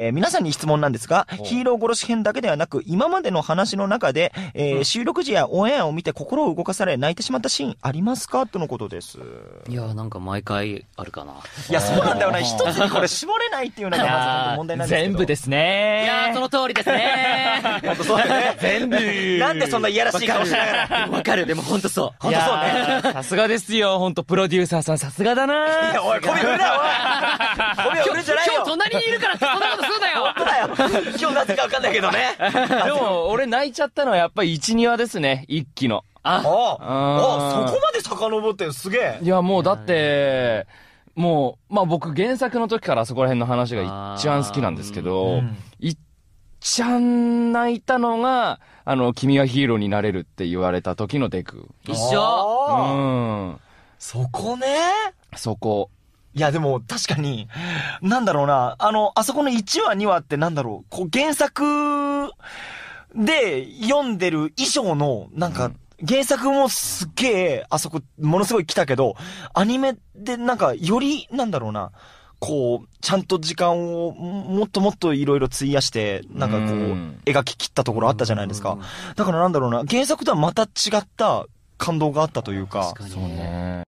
えー、皆さんに質問なんですが、ヒーロー殺し編だけではなく、今までの話の中で、えー、うん、収録時やオンエアを見て心を動かされ泣いてしまったシーンありますかとのことです。いや、なんか毎回あるかな。いや、そうなんだよね。一つにこれ絞れないっていうのがまず問題なんですけ全部ですね。いやその通りですね。本当そうだね。全部。なんでそんないやらしい顔しながら。わかる。でも本当そう。本当そうね。さすがですよ。本当プロデューサーさんさすがだな。いや、おい、これ売るな、おい。これ売るんじゃないよ。今日隣にいるからってそんなこと 今日なぜかわかんないけどね。でも、俺泣いちゃったのはやっぱり1、2話ですね。一期の。あああそこまで遡ってすげえ。いや、もうだって、もう、まあ僕原作の時からそこら辺の話が一番好きなんですけど、一、ちゃん泣いたのが、あの、君はヒーローになれるって言われた時のデク。一緒うん。そこねそこ。いや、でも、確かに、なんだろうな、あの、あそこの1話、2話ってなんだろう、こう、原作で読んでる以上の、なんか、原作もすっげえ、あそこ、ものすごい来たけど、アニメでなんか、より、なんだろうな、こう、ちゃんと時間をもっともっといろいろ費やして、なんかこう、描き切ったところあったじゃないですか。だからなんだろうな、原作とはまた違った感動があったというか。そうね。